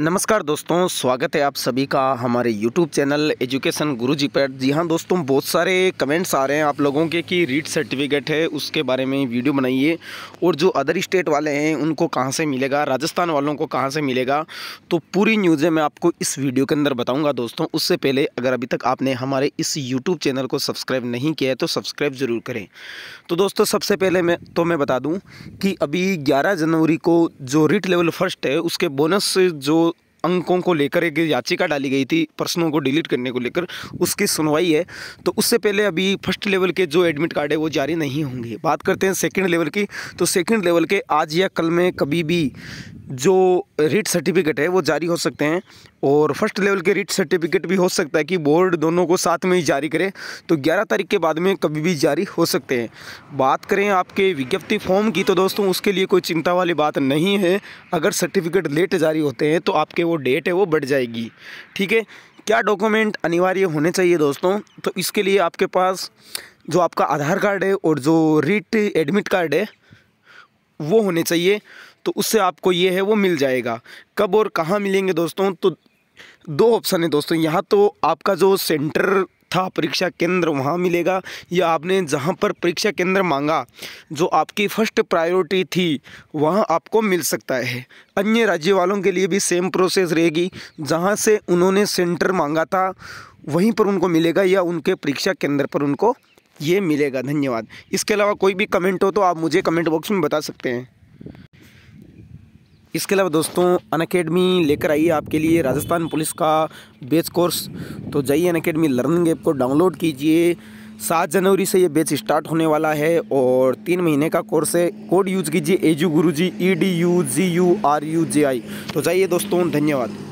नमस्कार दोस्तों स्वागत है आप सभी का हमारे YouTube चैनल एजुकेशन गुरुजी पर जी हाँ दोस्तों बहुत सारे कमेंट्स आ रहे हैं आप लोगों के कि रीड सर्टिफिकेट है उसके बारे में वीडियो बनाइए और जो अदर स्टेट वाले हैं उनको कहाँ से मिलेगा राजस्थान वालों को कहाँ से मिलेगा तो पूरी न्यूज़ें मैं आपको इस वीडियो के अंदर बताऊँगा दोस्तों उससे पहले अगर अभी तक आपने हमारे इस यूट्यूब चैनल को सब्सक्राइब नहीं किया है तो सब्सक्राइब ज़रूर करें तो दोस्तों सबसे पहले मैं तो मैं बता दूँ कि अभी ग्यारह जनवरी को जो रिट लेवल फर्स्ट है उसके बोनस जो अंकों को लेकर एक याचिका डाली गई थी प्रश्नों को डिलीट करने को लेकर उसकी सुनवाई है तो उससे पहले अभी फर्स्ट लेवल के जो एडमिट कार्ड है वो जारी नहीं होंगे बात करते हैं सेकेंड लेवल की तो सेकेंड लेवल के आज या कल में कभी भी जो रिट सर्टिफिकेट है वो जारी हो सकते हैं और फर्स्ट लेवल के रिट सर्टिफिकेट भी हो सकता है कि बोर्ड दोनों को साथ में ही जारी करे तो 11 तारीख के बाद में कभी भी जारी हो सकते हैं बात करें आपके विज्ञप्ति फॉर्म की तो दोस्तों उसके लिए कोई चिंता वाली बात नहीं है अगर सर्टिफिकेट लेट जारी होते हैं तो आपके वो डेट है वो बढ़ जाएगी ठीक है क्या डॉक्यूमेंट अनिवार्य होने चाहिए दोस्तों तो इसके लिए आपके पास जो आपका आधार कार्ड है और जो रिट एडमिट कार्ड है वो होने चाहिए तो उससे आपको ये है वो मिल जाएगा कब और कहाँ मिलेंगे दोस्तों तो दो ऑप्शन है दोस्तों यहाँ तो आपका जो सेंटर था परीक्षा केंद्र वहाँ मिलेगा या आपने जहाँ पर परीक्षा केंद्र मांगा जो आपकी फर्स्ट प्रायोरिटी थी वहाँ आपको मिल सकता है अन्य राज्य वालों के लिए भी सेम प्रोसेस रहेगी जहाँ से उन्होंने सेंटर मांगा था वहीं पर उनको मिलेगा या उनके परीक्षा केंद्र पर उनको ये मिलेगा धन्यवाद इसके अलावा कोई भी कमेंट हो तो आप मुझे कमेंट बॉक्स में बता सकते हैं इसके अलावा दोस्तों अन अकेडमी लेकर आई है आपके लिए राजस्थान पुलिस का बेच कोर्स तो जाइए अन अकेडमी लर्निंग ऐप को डाउनलोड कीजिए सात जनवरी से ये बेच स्टार्ट होने वाला है और तीन महीने का कोर्स है कोड यूज कीजिए Edu Guru ji E D U G U R U J I तो जाइए दोस्तों धन्यवाद